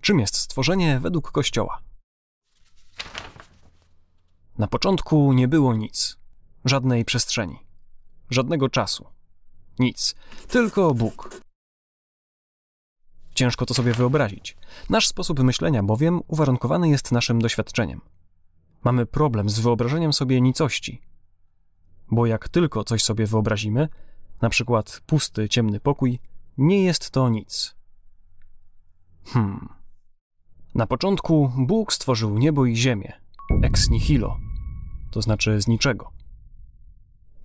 Czym jest stworzenie według Kościoła? Na początku nie było nic, żadnej przestrzeni, żadnego czasu, nic, tylko Bóg. Ciężko to sobie wyobrazić. Nasz sposób myślenia bowiem uwarunkowany jest naszym doświadczeniem. Mamy problem z wyobrażeniem sobie nicości, bo jak tylko coś sobie wyobrazimy, na przykład pusty, ciemny pokój, nie jest to nic. Hmm. Na początku Bóg stworzył niebo i ziemię, ex nihilo, to znaczy z niczego.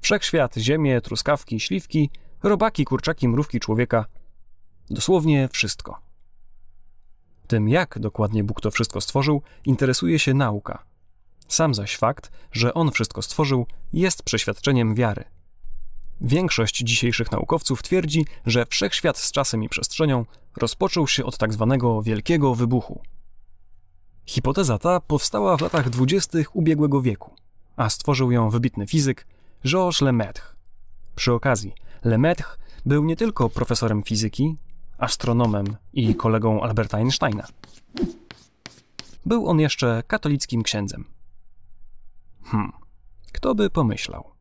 Wszechświat, ziemię, truskawki, śliwki, robaki, kurczaki, mrówki człowieka dosłownie wszystko. Tym, jak dokładnie Bóg to wszystko stworzył, interesuje się nauka. Sam zaś fakt, że on wszystko stworzył, jest przeświadczeniem wiary. Większość dzisiejszych naukowców twierdzi, że wszechświat z czasem i przestrzenią rozpoczął się od tak zwanego Wielkiego Wybuchu. Hipoteza ta powstała w latach dwudziestych ubiegłego wieku, a stworzył ją wybitny fizyk Georges Lemaitre. Przy okazji, Lemaitre był nie tylko profesorem fizyki, astronomem i kolegą Alberta Einsteina. Był on jeszcze katolickim księdzem. Hmm, kto by pomyślał?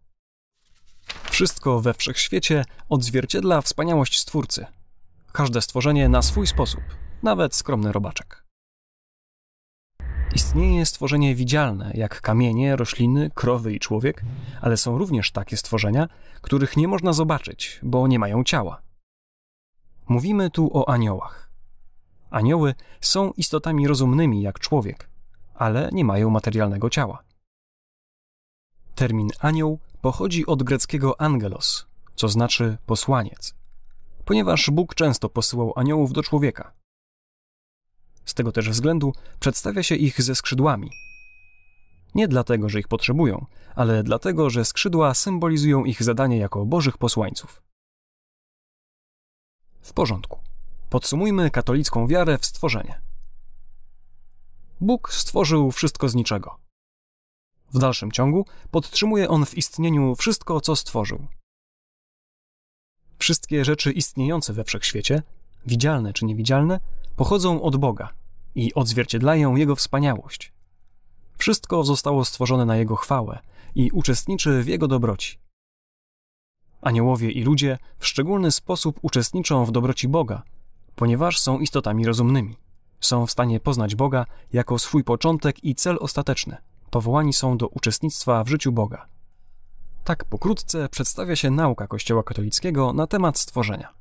Wszystko we wszechświecie odzwierciedla wspaniałość Stwórcy. Każde stworzenie na swój sposób, nawet skromny robaczek. Istnieje stworzenie widzialne, jak kamienie, rośliny, krowy i człowiek, ale są również takie stworzenia, których nie można zobaczyć, bo nie mają ciała. Mówimy tu o aniołach. Anioły są istotami rozumnymi jak człowiek, ale nie mają materialnego ciała. Termin anioł pochodzi od greckiego angelos, co znaczy posłaniec, ponieważ Bóg często posyłał aniołów do człowieka. Z tego też względu przedstawia się ich ze skrzydłami. Nie dlatego, że ich potrzebują, ale dlatego, że skrzydła symbolizują ich zadanie jako bożych posłańców. W porządku. Podsumujmy katolicką wiarę w stworzenie. Bóg stworzył wszystko z niczego. W dalszym ciągu podtrzymuje on w istnieniu wszystko, co stworzył. Wszystkie rzeczy istniejące we wszechświecie, widzialne czy niewidzialne, pochodzą od Boga i odzwierciedlają Jego wspaniałość. Wszystko zostało stworzone na Jego chwałę i uczestniczy w Jego dobroci. Aniołowie i ludzie w szczególny sposób uczestniczą w dobroci Boga, ponieważ są istotami rozumnymi. Są w stanie poznać Boga jako swój początek i cel ostateczny – powołani są do uczestnictwa w życiu Boga. Tak pokrótce przedstawia się nauka Kościoła katolickiego na temat stworzenia.